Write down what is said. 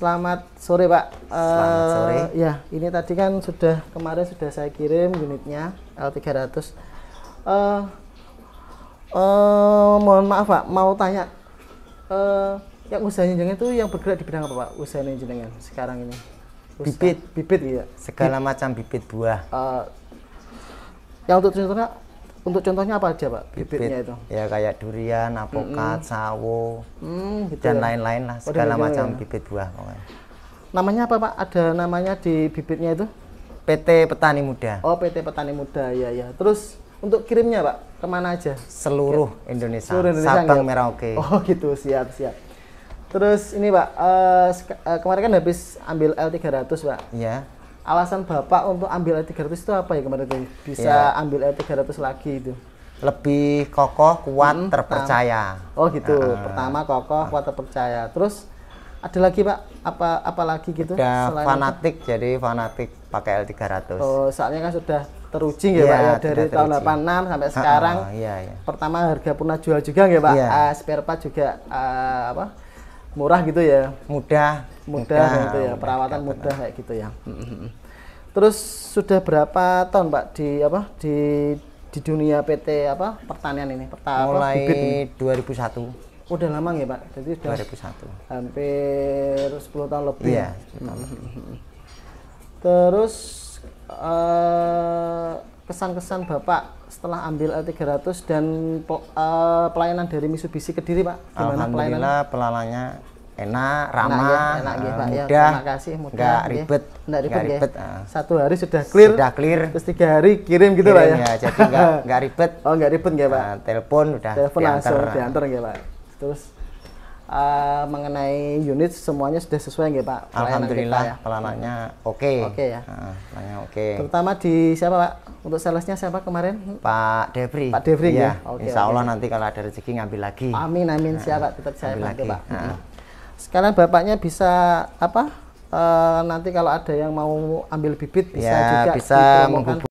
Selamat sore Pak. Selamat uh, sore. Ya, ini tadi kan sudah kemarin sudah saya kirim unitnya L300. Uh, uh, mohon maaf Pak, mau tanya uh, yang usahanya jenengan itu yang bergerak di bidang apa Pak? Usahanya jenengan sekarang ini? Usaha, bibit, bibit ya. Segala bibit. macam bibit buah. Uh, yang untuk contohnya untuk contohnya apa aja Pak? Bibitnya Bibit, itu? Ya kayak durian, apokat, mm -hmm. sawo, mm, gitu dan ya? lain-lain oh, gitu ya? lah. Segala Waduh, macam ya? bibit buah pokoknya. Namanya apa Pak? Ada namanya di bibitnya itu? PT Petani Muda. Oh PT Petani Muda ya ya. Terus untuk kirimnya Pak kemana aja? Seluruh Indonesia. Seluruh Indonesia. Sabang, Merauke. Oh gitu siap siap. Terus ini Pak, uh, uh, kemarin kan habis ambil L300 Pak. Iya alasan bapak untuk ambil L300 itu apa ya kemarin tuh bisa yeah. ambil L300 lagi itu lebih kokoh kuat hmm, terpercaya oh gitu uh, pertama kokoh kuat terpercaya terus ada lagi pak apa apa lagi gitu ada fanatik itu? jadi fanatik pakai L300 oh soalnya kan sudah teruji ya, ya Pak ya dari teruji. tahun 86 sampai ah, sekarang. Uh, uh, Pertama harga pernah jual juga nggak Pak? Iya. Uh, spare part juga uh, apa? murah gitu ya. Mudah, mudah, mudah gitu ya. Mudah, perawatan mudah kayak gitu ya. Terus sudah berapa tahun Pak di apa di di dunia PT apa pertanian ini? Pertama Mulai apa, ini? 2001. Udah lama ya Pak? Jadi sudah 2001. Hampir 10 tahun lebih. Iya, 10 tahun Terus uh, kesan-kesan Bapak setelah ambil L300 dan uh, pelayanan dari Mitsubishi Kediri Pak? Gimana Alhamdulillah pelayanannya? enak ramah ya, enak, ya, enak, ya, mudah terima kasih mudah nggak ya. ribet ya. ribet, enggak ah. ribet ya. satu hari sudah clear sudah clear terus tiga hari kirim gitu kirim, lah ya, ya jadi enggak nggak ribet oh enggak ribet enggak pak uh, telepon udah telepon diantar. langsung diantar enggak pak terus uh, mengenai unit semuanya sudah sesuai enggak pak alhamdulillah ya? pelanannya oke okay. oke okay, ya uh, oke okay. terutama di siapa pak untuk salesnya siapa kemarin pak Devri pak Devri ya, ya? Okay, Insya Allah okay. nanti kalau ada rezeki ngambil lagi amin amin siapa tetap saya ambil lagi pak uh sekarang bapaknya bisa apa? e, nanti kalau ada yang mau ambil bibit bisa ya, juga bisa menghubungi